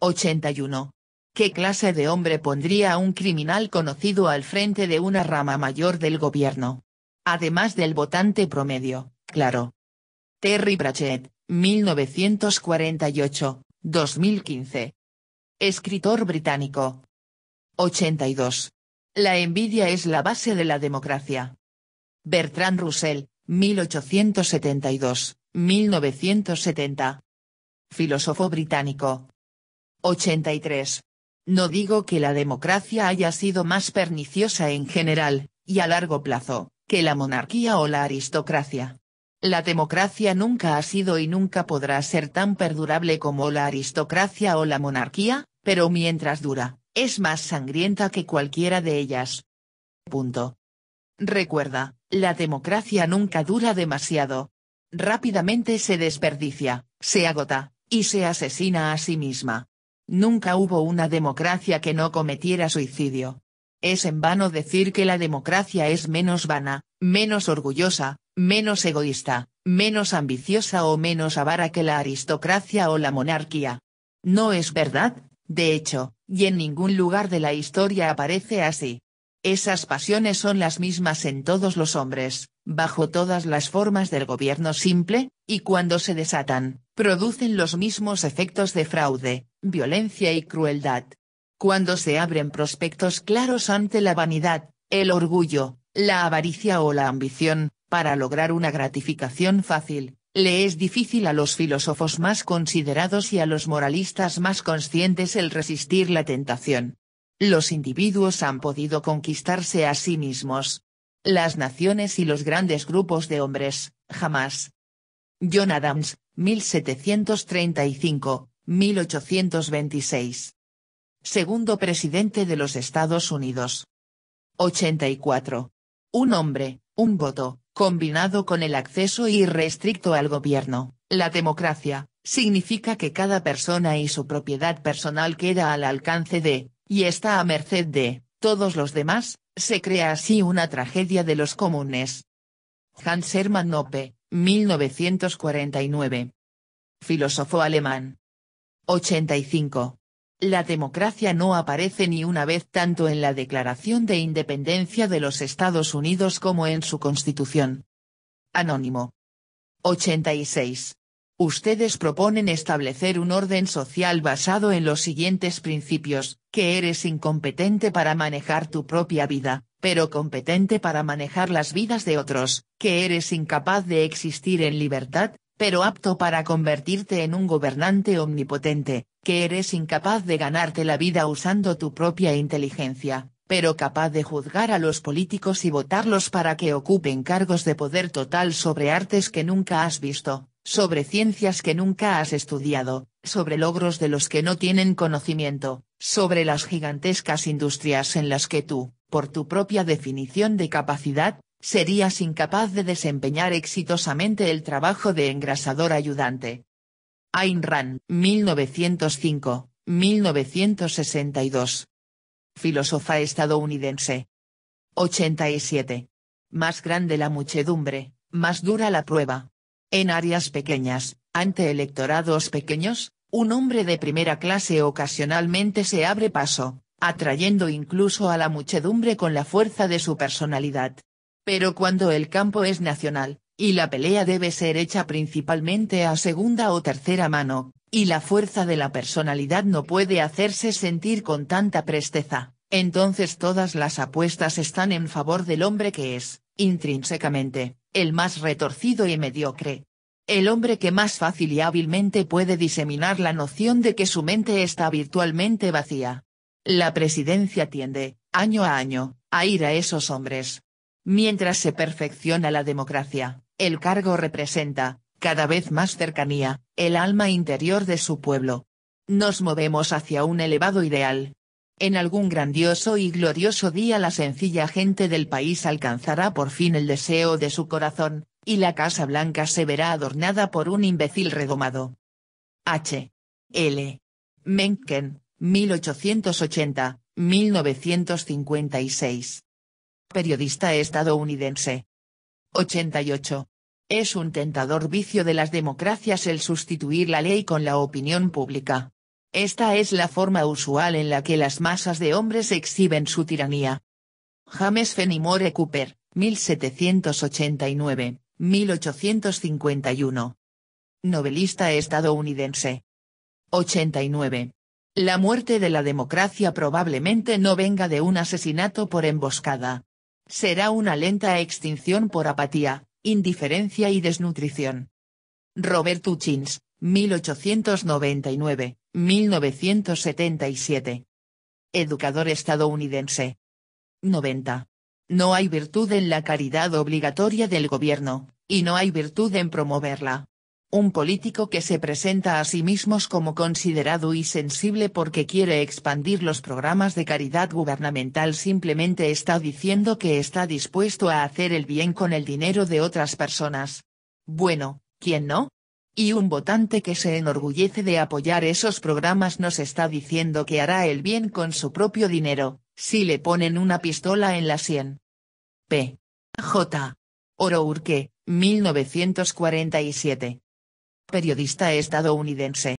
81. ¿Qué clase de hombre pondría a un criminal conocido al frente de una rama mayor del gobierno? Además del votante promedio, claro. Terry Pratchett, 1948, 2015. Escritor británico. 82. La envidia es la base de la democracia. Bertrand Russell, 1872, 1970. Filósofo británico. 83. No digo que la democracia haya sido más perniciosa en general, y a largo plazo, que la monarquía o la aristocracia. La democracia nunca ha sido y nunca podrá ser tan perdurable como la aristocracia o la monarquía, pero mientras dura, es más sangrienta que cualquiera de ellas. Punto. Recuerda, la democracia nunca dura demasiado. Rápidamente se desperdicia, se agota, y se asesina a sí misma. Nunca hubo una democracia que no cometiera suicidio. Es en vano decir que la democracia es menos vana, menos orgullosa, menos egoísta, menos ambiciosa o menos avara que la aristocracia o la monarquía. No es verdad, de hecho, y en ningún lugar de la historia aparece así. Esas pasiones son las mismas en todos los hombres, bajo todas las formas del gobierno simple, y cuando se desatan, producen los mismos efectos de fraude, violencia y crueldad. Cuando se abren prospectos claros ante la vanidad, el orgullo, la avaricia o la ambición, para lograr una gratificación fácil, le es difícil a los filósofos más considerados y a los moralistas más conscientes el resistir la tentación. Los individuos han podido conquistarse a sí mismos, las naciones y los grandes grupos de hombres, jamás. John Adams, 1735-1826. Segundo presidente de los Estados Unidos. 84. Un hombre, un voto, combinado con el acceso irrestricto al gobierno, la democracia, significa que cada persona y su propiedad personal queda al alcance de, y está a merced de, todos los demás, se crea así una tragedia de los comunes. Hans Hermann Nope, 1949. Filósofo alemán. 85. La democracia no aparece ni una vez tanto en la Declaración de Independencia de los Estados Unidos como en su Constitución. Anónimo. 86. Ustedes proponen establecer un orden social basado en los siguientes principios, que eres incompetente para manejar tu propia vida, pero competente para manejar las vidas de otros, que eres incapaz de existir en libertad, pero apto para convertirte en un gobernante omnipotente, que eres incapaz de ganarte la vida usando tu propia inteligencia, pero capaz de juzgar a los políticos y votarlos para que ocupen cargos de poder total sobre artes que nunca has visto, sobre ciencias que nunca has estudiado, sobre logros de los que no tienen conocimiento, sobre las gigantescas industrias en las que tú, por tu propia definición de capacidad, serías incapaz de desempeñar exitosamente el trabajo de engrasador ayudante. Ayn Rand, 1905, 1962. Filósofa estadounidense. 87. Más grande la muchedumbre, más dura la prueba, en áreas pequeñas, ante electorados pequeños, un hombre de primera clase ocasionalmente se abre paso, atrayendo incluso a la muchedumbre con la fuerza de su personalidad. Pero cuando el campo es nacional, y la pelea debe ser hecha principalmente a segunda o tercera mano, y la fuerza de la personalidad no puede hacerse sentir con tanta presteza, entonces todas las apuestas están en favor del hombre que es, intrínsecamente, el más retorcido y mediocre. El hombre que más fácil y hábilmente puede diseminar la noción de que su mente está virtualmente vacía. La presidencia tiende, año a año, a ir a esos hombres. Mientras se perfecciona la democracia, el cargo representa, cada vez más cercanía, el alma interior de su pueblo. Nos movemos hacia un elevado ideal, en algún grandioso y glorioso día la sencilla gente del país alcanzará por fin el deseo de su corazón, y la Casa Blanca se verá adornada por un imbécil redomado. H. L. Mencken, 1880-1956. Periodista estadounidense. 88. Es un tentador vicio de las democracias el sustituir la ley con la opinión pública. Esta es la forma usual en la que las masas de hombres exhiben su tiranía. James Fenimore Cooper, 1789-1851. Novelista estadounidense. 89. La muerte de la democracia probablemente no venga de un asesinato por emboscada. Será una lenta extinción por apatía, indiferencia y desnutrición. Robert Hutchins, 1899, 1977. Educador estadounidense. 90. No hay virtud en la caridad obligatoria del gobierno, y no hay virtud en promoverla. Un político que se presenta a sí mismo como considerado y sensible porque quiere expandir los programas de caridad gubernamental simplemente está diciendo que está dispuesto a hacer el bien con el dinero de otras personas. Bueno, ¿quién no? Y un votante que se enorgullece de apoyar esos programas nos está diciendo que hará el bien con su propio dinero, si le ponen una pistola en la sien. P. J. Orourke, 1947. Periodista estadounidense.